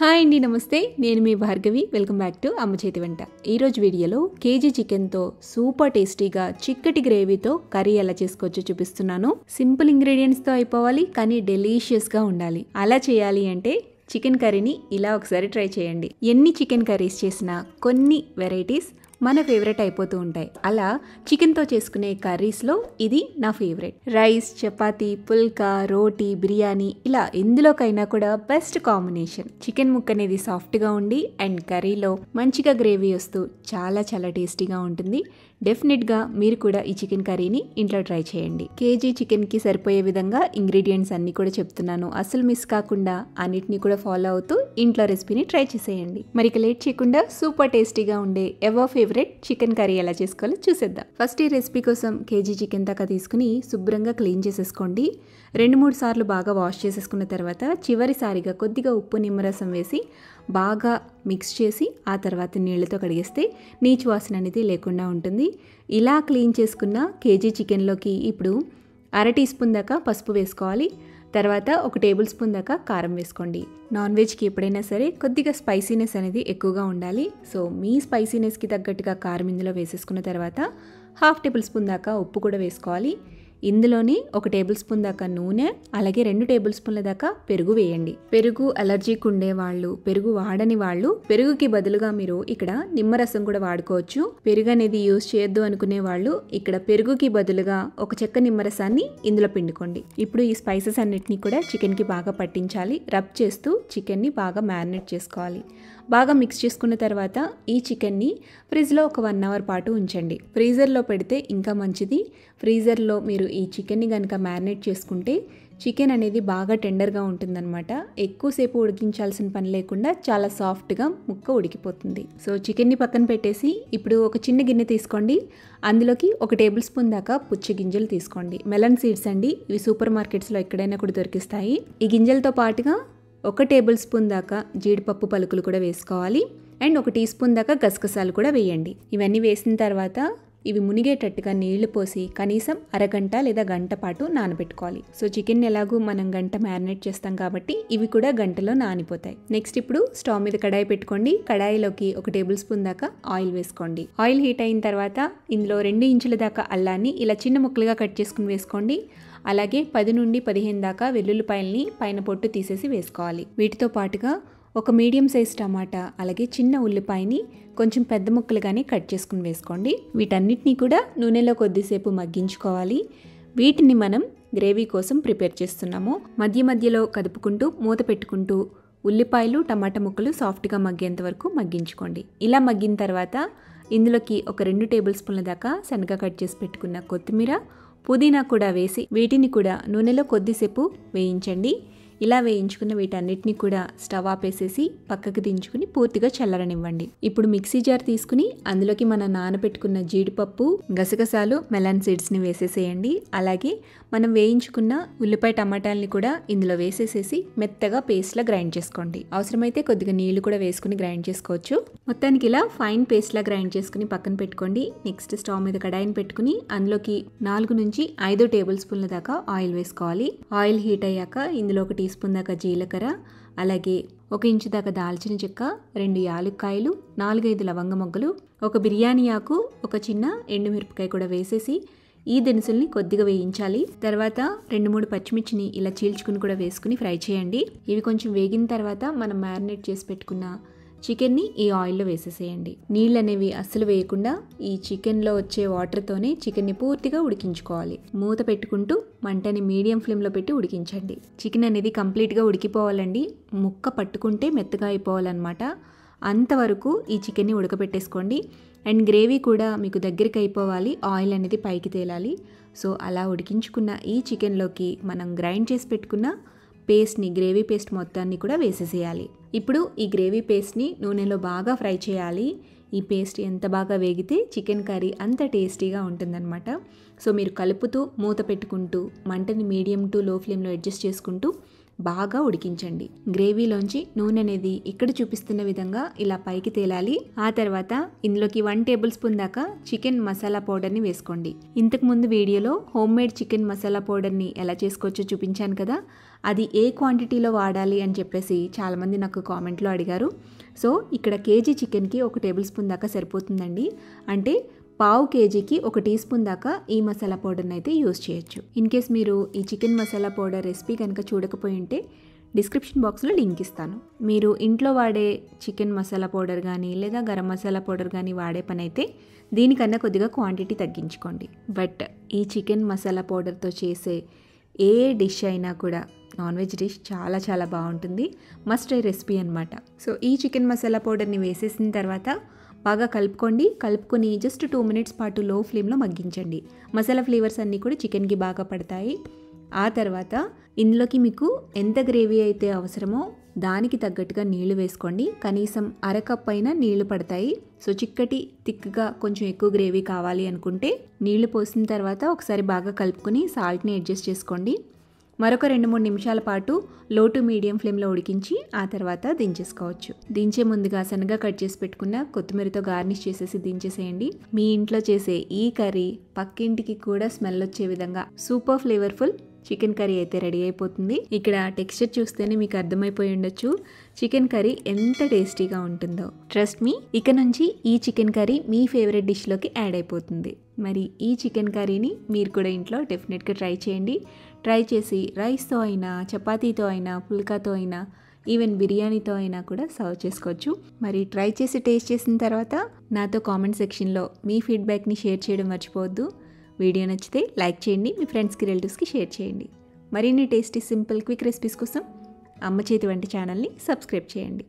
hi అండి నమస్తే నేను మీ భార్గవి వెల్కమ్ బ్యాక్ టు అమ్మ చేతి వెంట ఈరోజు వీడియోలో కేజీ చికెన్తో సూపర్ టేస్టీగా చిక్కటి గ్రేవీతో కర్రీ ఎలా చేసుకోవచ్చో చూపిస్తున్నాను సింపుల్ ఇంగ్రీడియంట్స్తో అయిపోవాలి కానీ డెలీషియస్గా ఉండాలి అలా చేయాలి అంటే చికెన్ కర్రీని ఇలా ఒకసారి ట్రై చేయండి ఎన్ని చికెన్ కర్రీస్ చేసినా కొన్ని వెరైటీస్ మన ఫేవరెట్ అయిపోతూ ఉంటాయి అలా చికెన్తో చేసుకునే కర్రీస్లో ఇది నా ఫేవరెట్ రైస్ చపాతి పుల్కా రోటీ బిర్యానీ ఇలా ఎందులోకైనా కూడా బెస్ట్ కాంబినేషన్ చికెన్ ముక్క అనేది సాఫ్ట్గా ఉండి అండ్ కర్రీలో మంచిగా గ్రేవీ వస్తూ చాలా చాలా టేస్టీగా ఉంటుంది డెఫినెట్గా మీరు కూడా ఈ చికెన్ కర్రీని ఇంట్లో ట్రై చేయండి కేజీ చికెన్కి సరిపోయే విధంగా ఇంగ్రీడియంట్స్ అన్నీ కూడా చెప్తున్నాను అసలు మిస్ కాకుండా అన్నిటిని కూడా ఫాలో అవుతూ ఇంట్లో రెసిపీని ట్రై చేసేయండి మరి లేట్ చేయకుండా సూపర్ టేస్టీగా ఉండే ఎవో ఫేవరెట్ చికెన్ కర్రీ ఎలా చేసుకోవాలో చూసేద్దాం ఫస్ట్ ఈ రెసిపీ కోసం కేజీ చికెన్ దాకా తీసుకుని శుభ్రంగా క్లీన్ చేసేసుకోండి రెండు మూడు సార్లు బాగా వాష్ చేసేసుకున్న తర్వాత చివరిసారిగా కొద్దిగా ఉప్పు నిమ్మరసం వేసి బాగా మిక్స్ చేసి ఆ తర్వాత నీళ్లతో కడిగేస్తే నీచు వాసన అనేది లేకుండా ఉంటుంది ఇలా క్లీన్ చేసుకున్న కేజీ చికెన్లోకి ఇప్పుడు అర టీ స్పూన్ దాకా పసుపు వేసుకోవాలి తర్వాత ఒక టేబుల్ స్పూన్ దాకా కారం వేసుకోండి నాన్ వెజ్కి ఎప్పుడైనా సరే కొద్దిగా స్పైసీనెస్ అనేది ఎక్కువగా ఉండాలి సో మీ స్పైసీనెస్కి తగ్గట్టుగా కారం ఇందులో వేసేసుకున్న తర్వాత హాఫ్ టేబుల్ స్పూన్ దాకా ఉప్పు కూడా వేసుకోవాలి ఇందులోని ఒక టేబుల్ స్పూన్ దాకా నూనె అలాగే రెండు టేబుల్ స్పూన్ల దాకా పెరుగు వేయండి పెరుగు అలర్జీకి ఉండే వాళ్ళు పెరుగు వాడని వాళ్ళు పెరుగుకి బదులుగా మీరు ఇక్కడ నిమ్మరసం కూడా వాడుకోవచ్చు పెరుగు అనేది యూజ్ చేయొద్దు అనుకునే వాళ్ళు ఇక్కడ పెరుగుకి బదులుగా ఒక చెక్క నిమ్మరసాన్ని ఇందులో పిండుకోండి ఇప్పుడు ఈ స్పైసెస్ అన్నిటినీ కూడా చికెన్కి బాగా పట్టించాలి రబ్ చేస్తూ చికెన్ని బాగా మ్యారినేట్ చేసుకోవాలి బాగా మిక్స్ చేసుకున్న తర్వాత ఈ చికెన్ని ఫ్రిడ్జ్లో ఒక వన్ అవర్ పాటు ఉంచండి ఫ్రీజర్లో పెడితే ఇంకా మంచిది ఫ్రీజర్లో మీరు ఈ చికెన్ని కనుక మ్యారినేట్ చేసుకుంటే చికెన్ అనేది బాగా టెండర్గా ఉంటుందన్నమాట ఎక్కువసేపు ఉడికించాల్సిన పని లేకుండా చాలా సాఫ్ట్గా ముక్క ఉడికిపోతుంది సో చికెన్ని పక్కన పెట్టేసి ఇప్పుడు ఒక చిన్న గిన్నె తీసుకోండి అందులోకి ఒక టేబుల్ స్పూన్ దాకా పుచ్చి గింజలు తీసుకోండి మెలన్ సీడ్స్ అండి ఇవి సూపర్ మార్కెట్స్లో ఎక్కడైనా కూడా దొరికిస్తాయి ఈ గింజలతో పాటుగా ఒక టేబుల్ స్పూన్ దాకా జీడిపప్పు పలుకులు కూడా వేసుకోవాలి అండ్ ఒక టీ స్పూన్ దాకా గసగసాలు కూడా వేయండి ఇవన్నీ వేసిన తర్వాత ఇవి మునిగేటట్టుగా నీళ్లు పోసి కనీసం అరగంట లేదా గంట పాటు నానబెట్టుకోవాలి సో చికెన్ ఎలాగూ మనం గంట మ్యారినేట్ చేస్తాం కాబట్టి ఇవి కూడా గంటలో నానిపోతాయి నెక్స్ట్ ఇప్పుడు స్టవ్ మీద కడాయి పెట్టుకోండి కడాయిలోకి ఒక టేబుల్ స్పూన్ దాకా ఆయిల్ వేసుకోండి ఆయిల్ హీట్ అయిన తర్వాత ఇందులో రెండు ఇంచుల దాకా అల్లాన్ని ఇలా చిన్న ముక్కలుగా కట్ చేసుకుని వేసుకోండి అలాగే పది నుండి పదిహేను దాకా వెల్లుల్లిపాయల్ని పైన పొట్టు తీసేసి వేసుకోవాలి వీటితో పాటుగా ఒక మీడియం సైజ్ టమాటా అలాగే చిన్న ఉల్లిపాయని కొంచెం పెద్ద ముక్కలుగానే కట్ చేసుకుని వేసుకోండి వీటన్నిటిని కూడా నూనెలో కొద్దిసేపు మగ్గించుకోవాలి వీటిని మనం గ్రేవీ కోసం ప్రిపేర్ చేస్తున్నాము మధ్య మధ్యలో కదుపుకుంటూ మూత పెట్టుకుంటూ ఉల్లిపాయలు టమాటా ముక్కలు సాఫ్ట్గా మగ్గేంత వరకు మగ్గించుకోండి ఇలా మగ్గిన తర్వాత ఇందులోకి ఒక రెండు టేబుల్ స్పూన్ల దాకా శనగ కట్ చేసి పెట్టుకున్న కొత్తిమీర పుదీనా కూడా వేసి వీటిని కూడా నూనెలో కొద్దిసేపు వేయించండి ఇలా వేయించుకున్న వీటన్నిటిని కూడా స్టవ్ ఆపేసేసి పక్కకు దించుకుని పూర్తిగా చల్లరనివ్వండి ఇప్పుడు మిక్సీ జార్ తీసుకుని అందులోకి మన నానబెట్టుకున్న జీడిపప్పు గసగసాలు మెలాన్ సీడ్స్ని వేసేసేయండి అలాగే మనం వేయించుకున్న ఉల్లిపాయ టమాటాలని కూడా ఇందులో వేసేసేసి మెత్తగా పేస్ట్లా గ్రైండ్ చేసుకోండి అవసరమైతే కొద్దిగా నీళ్లు కూడా వేసుకుని గ్రైండ్ చేసుకోవచ్చు మొత్తానికి ఇలా ఫైన్ పేస్ట్లా గ్రైండ్ చేసుకుని పక్కన పెట్టుకోండి నెక్స్ట్ స్టవ్ మీద కడాయిని పెట్టుకుని అందులోకి నాలుగు నుంచి ఐదు టేబుల్ స్పూన్ల దాకా ఆయిల్ వేసుకోవాలి ఆయిల్ హీట్ అయ్యాక ఇందులో ఒకటి స్పూన్ దాకా జీలకర్ర అలాగే ఒక ఇంచు దాకా దాల్చిన చెక్క రెండు యాలుక్కాయలు నాలుగైదు లవంగ మొగ్గలు ఒక బిర్యానీ ఆకు ఒక చిన్న ఎండుమిరపకాయ కూడా వేసేసి ఈ దినుసుల్ని కొద్దిగా వేయించాలి తర్వాత రెండు మూడు పచ్చిమిర్చిని ఇలా చీల్చుకుని కూడా వేసుకుని ఫ్రై చేయండి ఇవి కొంచెం వేగిన తర్వాత మనం మ్యారినేట్ చేసి పెట్టుకున్న చికెన్ని ఈ ఆయిల్లో వేసేసేయండి నీళ్ళు అనేవి అస్సలు వేయకుండా ఈ చికెన్లో వచ్చే వాటర్తోనే చికెన్ని పూర్తిగా ఉడికించుకోవాలి మూత పెట్టుకుంటూ మంటని మీడియం ఫ్లేమ్లో పెట్టి ఉడికించండి చికెన్ అనేది కంప్లీట్గా ఉడికిపోవాలండి ముక్క పట్టుకుంటే మెత్తగా అయిపోవాలన్నమాట అంతవరకు ఈ చికెన్ని ఉడకపెట్టేసుకోండి అండ్ గ్రేవీ కూడా మీకు దగ్గరికి అయిపోవాలి ఆయిల్ అనేది పైకి తేలాలి సో అలా ఉడికించుకున్న ఈ చికెన్లోకి మనం గ్రైండ్ చేసి పెట్టుకున్న పేస్ట్ని గ్రేవీ పేస్ట్ మొత్తాన్ని కూడా వేసేసేయాలి ఇప్పుడు ఈ గ్రేవీ పేస్ట్ని నూనెలో బాగా ఫ్రై చేయాలి ఈ పేస్ట్ ఎంత బాగా వేగితే చికెన్ కర్రీ అంత టేస్టీగా ఉంటుందన్నమాట సో మీరు కలుపుతూ మూత పెట్టుకుంటూ మంటని మీడియం టు లో ఫ్లేమ్లో అడ్జస్ట్ చేసుకుంటూ బాగా ఉడికించండి గ్రేవీలోంచి నూనె అనేది ఇక్కడ చూపిస్తున్న విధంగా ఇలా పైకి తేలాలి ఆ తర్వాత ఇందులోకి వన్ టేబుల్ స్పూన్ దాకా చికెన్ మసాలా పౌడర్ని వేసుకోండి ఇంతకు ముందు వీడియోలో హోమ్ మేడ్ చికెన్ మసాలా పౌడర్ని ఎలా చేసుకోవచ్చో చూపించాను కదా అది ఏ క్వాంటిటీలో వాడాలి అని చెప్పేసి చాలామంది నాకు కామెంట్లో అడిగారు సో ఇక్కడ కేజీ చికెన్కి ఒక టేబుల్ స్పూన్ దాకా సరిపోతుందండి అంటే పావు కేజీకి ఒక టీ స్పూన్ దాకా ఈ మసాలా పౌడర్ని అయితే యూస్ చేయొచ్చు ఇన్ కేస్ మీరు ఈ చికెన్ మసాలా పౌడర్ రెసిపీ కనుక చూడకపోయి ఉంటే డిస్క్రిప్షన్ బాక్స్లో లింక్ ఇస్తాను మీరు ఇంట్లో వాడే చికెన్ మసాలా పౌడర్ కానీ లేదా గరం మసాలా పౌడర్ కానీ వాడే పని అయితే దీనికన్నా కొద్దిగా క్వాంటిటీ తగ్గించుకోండి బట్ ఈ చికెన్ మసాలా పౌడర్తో చేసే ఏ డిష్ అయినా కూడా నాన్ వెజ్ డిష్ చాలా చాలా బాగుంటుంది మస్ట్ ఐ రెసిపీ అనమాట సో ఈ చికెన్ మసాలా పౌడర్ని వేసేసిన తర్వాత బాగా కలుపుకోండి కలుపుకొని జస్ట్ టూ మినిట్స్ పాటు లో ఫ్లేమ్లో మగ్గించండి మసాలా ఫ్లేవర్స్ అన్నీ కూడా చికెన్కి బాగా పడతాయి ఆ తర్వాత ఇందులోకి మీకు ఎంత గ్రేవీ అయితే అవసరమో దానికి తగ్గట్టుగా నీళ్లు వేసుకోండి కనీసం అరకప్ అయినా నీళ్లు పడతాయి సో చిక్కటి తిక్గా కొంచెం ఎక్కువ గ్రేవీ కావాలి అనుకుంటే నీళ్లు పోసిన తర్వాత ఒకసారి బాగా కలుపుకొని సాల్ట్ని అడ్జస్ట్ చేసుకోండి మరొక రెండు మూడు నిమిషాల పాటు లో టు మీడియం ఫ్లేమ్లో ఉడికించి ఆ తర్వాత దించేసుకోవచ్చు దించే ముందుగా శనగ కట్ చేసి పెట్టుకున్న కొత్తిమీరతో గార్నిష్ చేసేసి దించేసేయండి మీ ఇంట్లో చేసే ఈ కర్రీ పక్కింటికి కూడా స్మెల్ వచ్చే విధంగా సూపర్ ఫ్లేవర్ఫుల్ చికెన్ కర్రీ అయితే రెడీ అయిపోతుంది ఇక్కడ టెక్స్చర్ చూస్తేనే మీకు అర్థమైపోయి ఉండొచ్చు చికెన్ కర్రీ ఎంత టేస్టీగా ఉంటుందో ట్రస్ట్ మీ ఇక నుంచి ఈ చికెన్ కర్రీ మీ ఫేవరెట్ డిష్లోకి యాడ్ అయిపోతుంది మరి ఈ చికెన్ కర్రీని మీరు కూడా ఇంట్లో డెఫినెట్గా ట్రై చేయండి ట్రై చేసి రైస్తో అయినా చపాతీతో అయినా పుల్కాతో అయినా ఈవెన్ బిర్యానీతో అయినా కూడా సర్వ్ చేసుకోవచ్చు మరి ట్రై చేసి టేస్ట్ చేసిన తర్వాత నాతో కామెంట్ సెక్షన్లో మీ ఫీడ్బ్యాక్ని షేర్ చేయడం మర్చిపోవద్దు వీడియో నచ్చితే లైక్ చేయండి మీ ఫ్రెండ్స్కి రిలేటివ్స్కి షేర్ చేయండి మరిన్ని టేస్టీ సింపుల్ క్విక్ రెసిపీస్ కోసం అమ్మ చేతి వంటి ఛానల్ని సబ్స్క్రైబ్ చేయండి